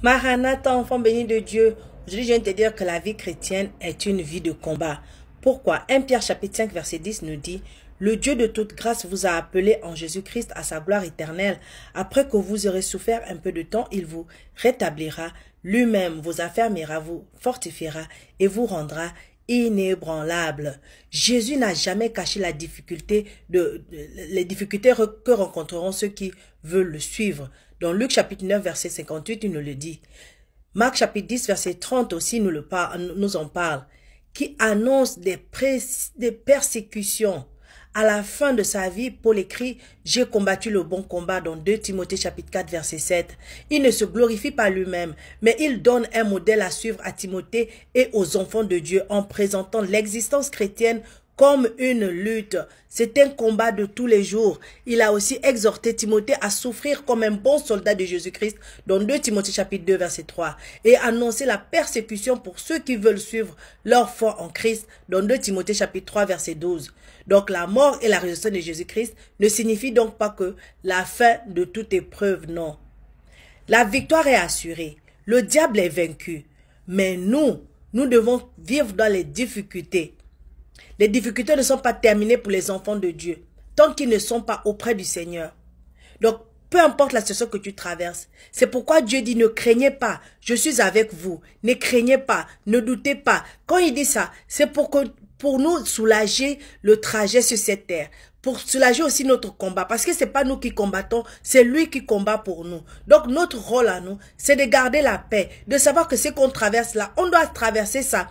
Maranatha, enfant béni de Dieu, aujourd'hui je viens te dire que la vie chrétienne est une vie de combat. Pourquoi 1 Pierre chapitre 5 verset 10 nous dit le Dieu de toute grâce vous a appelé en Jésus-Christ à sa gloire éternelle. Après que vous aurez souffert un peu de temps, il vous rétablira, lui-même vous affermira, vous fortifiera et vous rendra inébranlable. Jésus n'a jamais caché la difficulté de, les difficultés que rencontreront ceux qui veulent le suivre. Dans Luc chapitre 9, verset 58, il nous le dit. Marc chapitre 10, verset 30 aussi nous, le nous en parle, qui annonce des, des persécutions. À la fin de sa vie, Paul écrit « J'ai combattu le bon combat » dans 2 Timothée chapitre 4 verset 7. Il ne se glorifie pas lui-même, mais il donne un modèle à suivre à Timothée et aux enfants de Dieu en présentant l'existence chrétienne comme une lutte. C'est un combat de tous les jours. Il a aussi exhorté Timothée à souffrir comme un bon soldat de Jésus-Christ dans 2 Timothée chapitre 2 verset 3 et annoncer la persécution pour ceux qui veulent suivre leur foi en Christ dans 2 Timothée chapitre 3 verset 12. Donc la mort et la résurrection de Jésus-Christ ne signifie donc pas que la fin de toute épreuve, non. La victoire est assurée. Le diable est vaincu. Mais nous, nous devons vivre dans les difficultés les difficultés ne sont pas terminées pour les enfants de Dieu, tant qu'ils ne sont pas auprès du Seigneur. Donc, peu importe la situation que tu traverses. C'est pourquoi Dieu dit ne craignez pas, je suis avec vous. Ne craignez pas, ne doutez pas. Quand il dit ça, c'est pour, pour nous soulager le trajet sur cette terre. Pour soulager aussi notre combat. Parce que c'est pas nous qui combattons, c'est lui qui combat pour nous. Donc notre rôle à nous, c'est de garder la paix, de savoir que ce qu'on traverse là, on doit traverser ça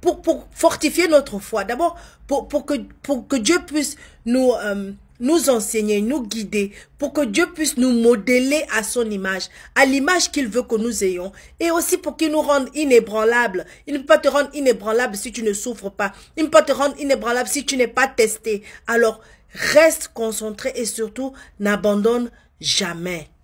pour, pour fortifier notre foi. D'abord, pour, pour, que, pour que Dieu puisse nous, euh, nous enseigner, nous guider, pour que Dieu puisse nous modeler à son image, à l'image qu'il veut que nous ayons, et aussi pour qu'il nous rende inébranlables. Il ne peut pas te rendre inébranlable si tu ne souffres pas. Il ne peut pas te rendre inébranlable si tu n'es pas testé. Alors, reste concentré et surtout, n'abandonne jamais.